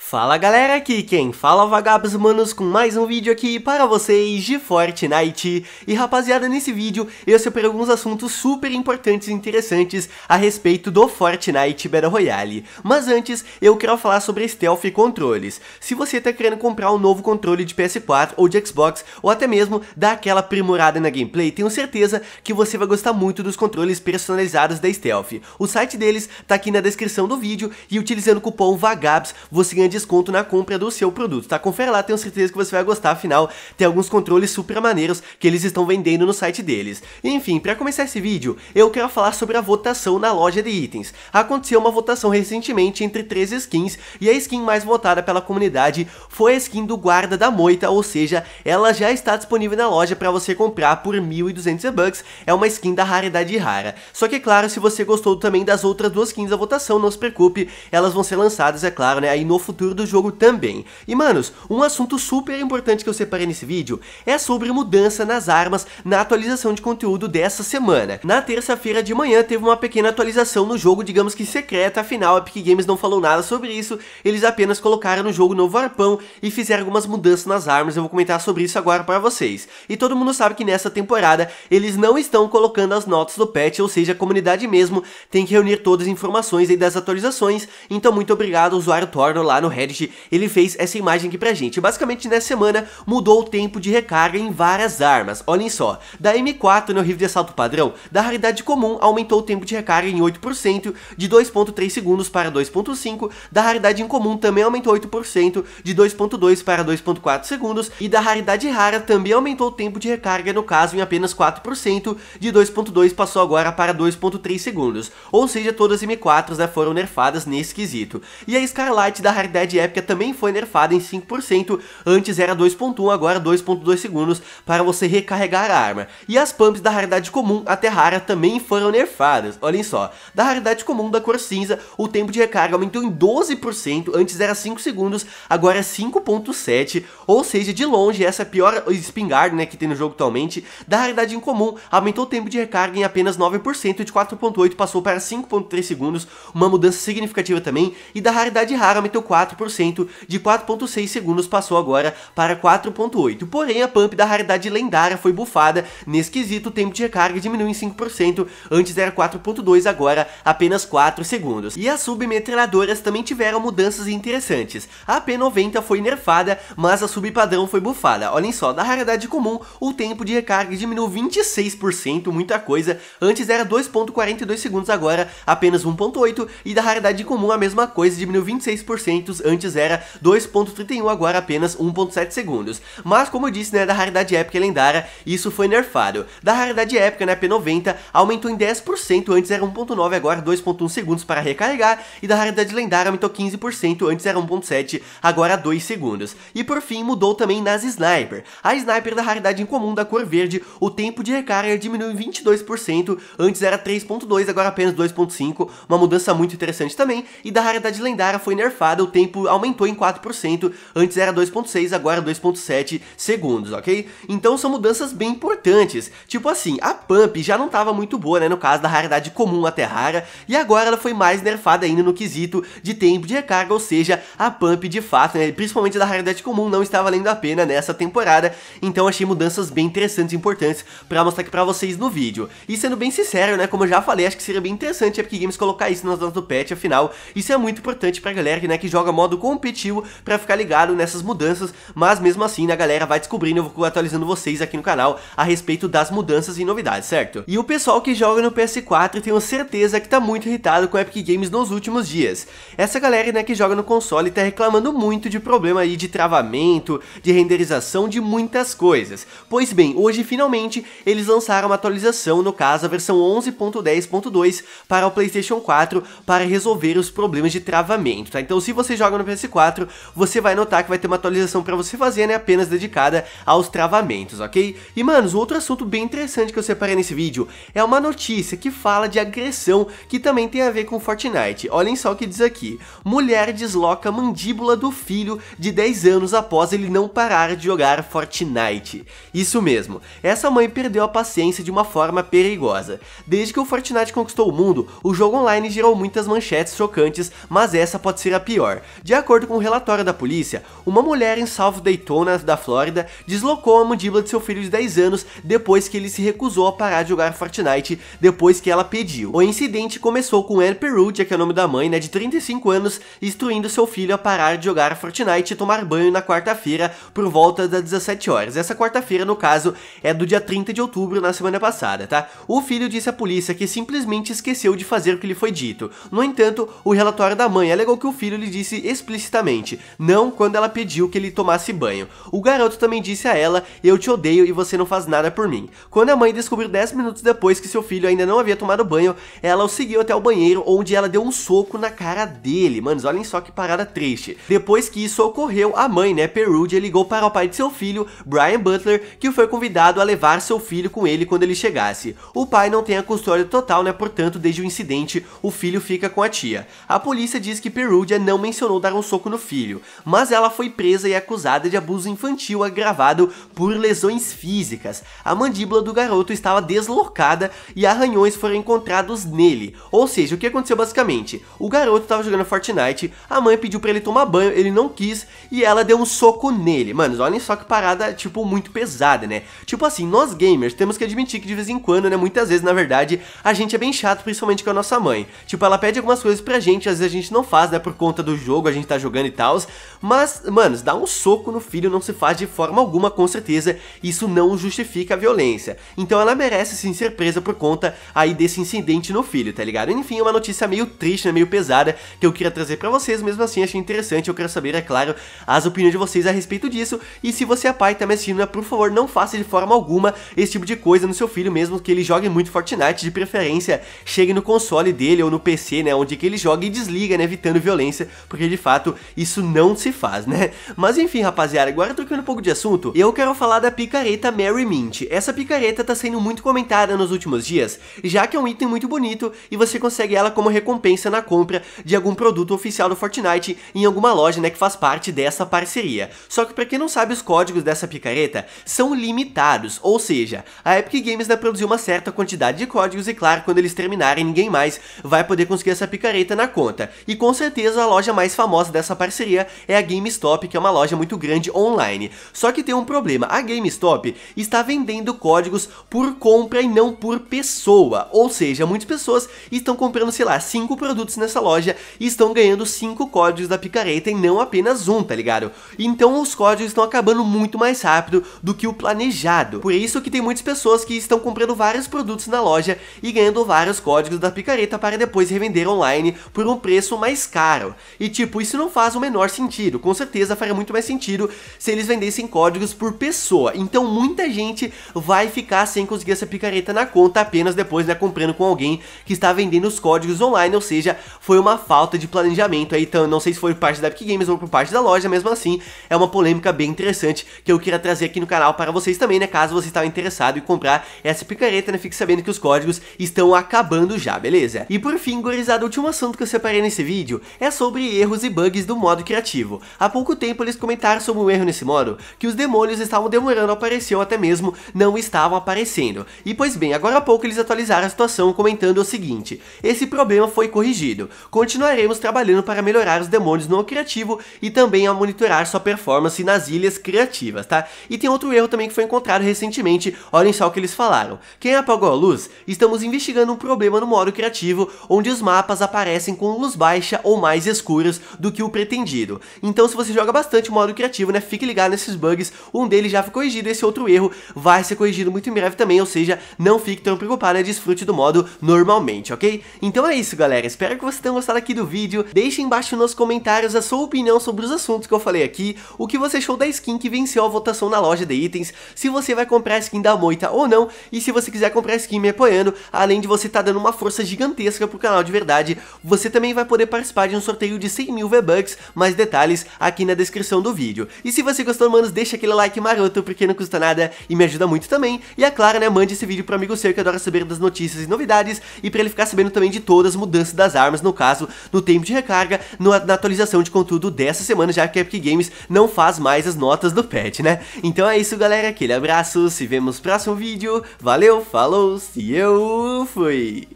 Fala galera, aqui quem fala é Vagabos Manos com mais um vídeo aqui para vocês de Fortnite. E rapaziada, nesse vídeo eu separei alguns assuntos super importantes e interessantes a respeito do Fortnite Battle Royale. Mas antes, eu quero falar sobre stealth e controles. Se você está querendo comprar um novo controle de PS4 ou de Xbox, ou até mesmo dar aquela aprimorada na gameplay, tenho certeza que você vai gostar muito dos controles personalizados da stealth. O site deles está aqui na descrição do vídeo e utilizando o cupom VAGABS você ganha ganha desconto na compra do seu produto, tá? Confere lá, tenho certeza que você vai gostar, afinal tem alguns controles super maneiros que eles estão vendendo no site deles. Enfim, para começar esse vídeo, eu quero falar sobre a votação na loja de itens. Aconteceu uma votação recentemente entre três skins e a skin mais votada pela comunidade foi a skin do guarda da moita, ou seja, ela já está disponível na loja para você comprar por 1.200 bucks. É uma skin da raridade rara. Só que é claro, se você gostou também das outras duas skins da votação, não se preocupe, elas vão ser lançadas, é claro, né, aí no futuro futuro do jogo também. E manos, um assunto super importante que eu separei nesse vídeo é sobre mudança nas armas na atualização de conteúdo dessa semana. Na terça-feira de manhã teve uma pequena atualização no jogo, digamos que secreta, afinal a Epic Games não falou nada sobre isso, eles apenas colocaram no jogo novo arpão e fizeram algumas mudanças nas armas, eu vou comentar sobre isso agora para vocês. E todo mundo sabe que nessa temporada eles não estão colocando as notas do patch, ou seja, a comunidade mesmo tem que reunir todas as informações aí das atualizações, então muito obrigado ao usuário Torno lá no Luciano Hedge, ele fez essa imagem aqui pra gente. Basicamente, nessa semana, mudou o tempo de recarga em várias armas. Olhem só, da M4 no rifle de assalto padrão, da raridade comum, aumentou o tempo de recarga em 8%, de 2.3 segundos para 2.5, da raridade incomum também aumentou 8%, de 2.2 para 2.4 segundos, e da raridade rara também aumentou o tempo de recarga, no caso, em apenas 4%, de 2.2 passou agora para 2.3 segundos. Ou seja, todas as M4s né, foram nerfadas nesse quesito. E a Scarlight da raridade velocidade épica também foi nerfada em 5%, antes era 2.1, agora 2.2 segundos para você recarregar a arma. E as pumps da raridade comum até rara também foram nerfadas, olhem só. Da raridade comum da cor cinza, o tempo de recarga aumentou em 12%, antes era 5 segundos, agora é 5.7, ou seja, de longe essa é pior espingarda né, que tem no jogo atualmente. Da raridade incomum, aumentou o tempo de recarga em apenas 9%, de 4.8 passou para 5.3 segundos, uma mudança significativa também. E da raridade rara aumentou 4 4%, de 4.6 segundos passou agora para 4.8. Porém, a pump da raridade lendária foi bufada, nesse quesito o tempo de recarga diminuiu em 5%, antes era 4.2, agora apenas 4 segundos. E as submetralhadoras também tiveram mudanças interessantes. A P90 foi nerfada, mas a subpadrão foi bufada. Olhem só, da raridade comum, o tempo de recarga diminuiu 26%, muita coisa. Antes era 2.42 segundos, agora apenas 1.8. E da raridade comum a mesma coisa, diminuiu 26%, antes era 2.31, agora apenas 1.7 segundos. Mas como eu disse, né, da raridade épica e lendária, isso foi nerfado. Da raridade épica, né, P90 aumentou em 10%, antes era 1.9, agora 2.1 segundos para recarregar, e da raridade lendária aumentou 15%, antes era 1.7, agora 2 segundos. E por fim, mudou também nas sniper. A sniper da raridade incomum da cor verde, o tempo de recarga diminuiu em 22%, antes era 3.2, agora apenas 2.5, uma mudança muito interessante também, e da raridade lendária foi nerfada o tempo aumentou em 4%, antes era 2.6, agora 2.7 segundos, ok? Então são mudanças bem importantes, tipo assim, a Pump já não tava muito boa, né, no caso da raridade comum até rara, e agora ela foi mais nerfada ainda no quesito de tempo de recarga, ou seja, a Pump de fato, né, principalmente da raridade comum, não estava valendo a pena nessa temporada, então achei mudanças bem interessantes e importantes pra mostrar aqui pra vocês no vídeo. E sendo bem sincero, né, como eu já falei, acho que seria bem interessante a Epic Games colocar isso nas notas do patch, afinal, isso é muito importante pra galera que, né, que joga joga modo competitivo para ficar ligado nessas mudanças, mas mesmo assim né, a galera vai descobrindo, eu vou atualizando vocês aqui no canal a respeito das mudanças e novidades, certo? E o pessoal que joga no PS4 tenho certeza que tá muito irritado com Epic Games nos últimos dias. Essa galera né, que joga no console tá reclamando muito de problema aí de travamento, de renderização, de muitas coisas. Pois bem, hoje finalmente eles lançaram uma atualização, no caso a versão 11.10.2 para o PlayStation 4 para resolver os problemas de travamento, tá? Então se você joga no PS4, você vai notar que vai ter uma atualização para você fazer, né, apenas dedicada aos travamentos, ok? E, manos, outro assunto bem interessante que eu separei nesse vídeo é uma notícia que fala de agressão que também tem a ver com Fortnite. Olhem só o que diz aqui. Mulher desloca mandíbula do filho de 10 anos após ele não parar de jogar Fortnite. Isso mesmo, essa mãe perdeu a paciência de uma forma perigosa. Desde que o Fortnite conquistou o mundo, o jogo online gerou muitas manchetes chocantes, mas essa pode ser a pior. De acordo com o um relatório da polícia, uma mulher em South Daytona, da Flórida, deslocou a mandíbula de seu filho de 10 anos depois que ele se recusou a parar de jogar Fortnite depois que ela pediu. O incidente começou com Anne Perugia, que é o nome da mãe, né, de 35 anos, instruindo seu filho a parar de jogar Fortnite e tomar banho na quarta-feira por volta das 17 horas. Essa quarta-feira, no caso, é do dia 30 de outubro, na semana passada, tá? O filho disse à polícia que simplesmente esqueceu de fazer o que lhe foi dito. No entanto, o relatório da mãe alegou que o filho lhe disse disse explicitamente, não quando ela pediu que ele tomasse banho. O garoto também disse a ela, eu te odeio e você não faz nada por mim. Quando a mãe descobriu 10 minutos depois que seu filho ainda não havia tomado banho, ela o seguiu até o banheiro, onde ela deu um soco na cara dele. Manos, olhem só que parada triste. Depois que isso ocorreu, a mãe, né, Perugia, ligou para o pai de seu filho, Brian Butler, que foi convidado a levar seu filho com ele quando ele chegasse. O pai não tem a custódia total, né, portanto, desde o incidente, o filho fica com a tia. A polícia diz que Perugia não mencionou ou dar um soco no filho, mas ela foi presa e acusada de abuso infantil agravado por lesões físicas. A mandíbula do garoto estava deslocada e arranhões foram encontrados nele. Ou seja, o que aconteceu basicamente? O garoto estava jogando Fortnite, a mãe pediu para ele tomar banho, ele não quis e ela deu um soco nele. Mano, olhem só que parada, tipo, muito pesada, né? Tipo assim, nós gamers temos que admitir que de vez em quando, né, muitas vezes, na verdade, a gente é bem chato, principalmente com a nossa mãe. Tipo, ela pede algumas coisas pra gente, às vezes a gente não faz, né, por conta do jogo jogo, a gente tá jogando e tal. Mas, mano, dá um soco no filho não se faz de forma alguma, com certeza. Isso não justifica a violência. Então ela merece sim ser presa por conta aí desse incidente no filho, tá ligado? Enfim, é uma notícia meio triste, né, meio pesada, que eu queria trazer para vocês. Mesmo assim, achei interessante. Eu quero saber, é claro, as opiniões de vocês a respeito disso. E se você é pai e tá me assistindo, né, por favor, não faça de forma alguma esse tipo de coisa no seu filho, mesmo que ele jogue muito Fortnite, de preferência, chegue no console dele ou no PC, né, onde que ele joga e desliga, né, evitando violência, porque de fato isso não se faz, né? Mas enfim, rapaziada, agora trocando um pouco de assunto, eu quero falar da picareta Mary Mint. Essa picareta tá sendo muito comentada nos últimos dias, já que é um item muito bonito e você consegue ela como recompensa na compra de algum produto oficial do Fortnite em alguma loja, né, que faz parte dessa parceria. Só que para quem não sabe, os códigos dessa picareta são limitados, ou seja, a Epic Games né, produziu uma certa quantidade de códigos e claro, quando eles terminarem, ninguém mais vai poder conseguir essa picareta na conta. E com certeza a loja mais mais famosa dessa parceria é a GameStop, que é uma loja muito grande online. Só que tem um problema, a GameStop está vendendo códigos por compra e não por pessoa, ou seja, muitas pessoas estão comprando, sei lá, 5 produtos nessa loja e estão ganhando 5 códigos da picareta e não apenas um, tá ligado? Então os códigos estão acabando muito mais rápido do que o planejado. Por isso que tem muitas pessoas que estão comprando vários produtos na loja e ganhando vários códigos da picareta para depois revender online por um preço mais caro. E tipo, isso não faz o menor sentido. Com certeza faria muito mais sentido se eles vendessem códigos por pessoa. Então muita gente vai ficar sem conseguir essa picareta na conta apenas depois, né, comprando com alguém que está vendendo os códigos online, ou seja, foi uma falta de planejamento aí, então não sei se foi por parte da Epic Games ou por parte da loja, mesmo assim, é uma polêmica bem interessante que eu queria trazer aqui no canal para vocês também, né, caso você estava interessado em comprar essa picareta, né, fique sabendo que os códigos estão acabando já, beleza? E por fim, gorizada, o último assunto que eu separei nesse vídeo é sobre erro erros e bugs do modo criativo. Há pouco tempo eles comentaram sobre um erro nesse modo, que os demônios estavam demorando a aparecer ou até mesmo não estavam aparecendo. E pois bem, agora há pouco eles atualizaram a situação comentando o seguinte, esse problema foi corrigido, continuaremos trabalhando para melhorar os demônios no criativo e também a monitorar sua performance nas ilhas criativas, tá? E tem outro erro também que foi encontrado recentemente, olhem só o que eles falaram. Quem apagou a luz? Estamos investigando um problema no modo criativo, onde os mapas aparecem com luz baixa ou mais escuros do que o pretendido. Então se você joga bastante o modo criativo, né, fique ligado nesses bugs, um deles já foi corrigido, esse outro erro vai ser corrigido muito em breve também, ou seja, não fique tão preocupado, né, desfrute do modo normalmente, ok? Então é isso galera, espero que vocês tenham gostado aqui do vídeo, deixe embaixo nos comentários a sua opinião sobre os assuntos que eu falei aqui, o que você achou da skin que venceu a votação na loja de itens, se você vai comprar a skin da Moita ou não, e se você quiser comprar a skin me apoiando, além de você estar tá dando uma força gigantesca pro canal de verdade, você também vai poder participar de um sorteio de 100 100 mil V-Bucks, mais detalhes aqui na descrição do vídeo. E se você gostou, manos, deixa aquele like maroto, porque não custa nada e me ajuda muito também. E é claro, né, mande esse vídeo pro amigo seu que adora saber das notícias e novidades, e pra ele ficar sabendo também de todas as mudanças das armas, no caso, no tempo de recarga, no, na atualização de conteúdo dessa semana, já que a Epic Games não faz mais as notas do patch, né? Então é isso, galera, aquele abraço, se vemos no próximo vídeo, valeu, falou, se eu fui!